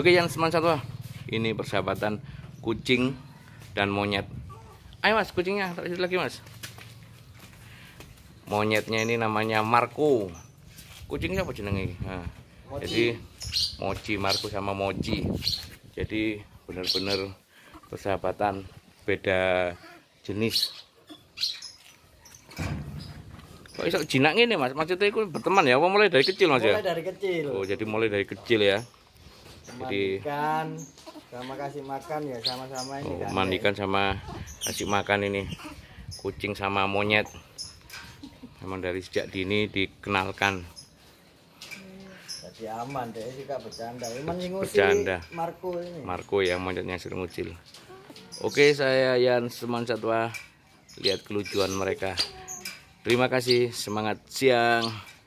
Oke yang teman satu ah. Ini persahabatan kucing dan monyet Ayo mas kucingnya terus lagi mas Monyetnya ini namanya Marco Kucingnya apa jenenge? Nah, jadi Mochi Marco sama Mochi Jadi benar-benar persahabatan beda jenis Kok bisa jinak ini Mas? Maksudnya itu berteman ya? Apa mulai dari kecil Mas ya? dari kecil. Oh, jadi mulai dari kecil ya jadi mandikan sama kasih makan ya sama-sama ini oh, mandikan sama kasih makan ini kucing sama monyet memang dari sejak dini dikenalkan jadi aman deh juga bercanda ini bercanda Marco ini Marco yang monyetnya sering ngucil Oke saya Yan Seman Satwa lihat kelucuan mereka terima kasih semangat siang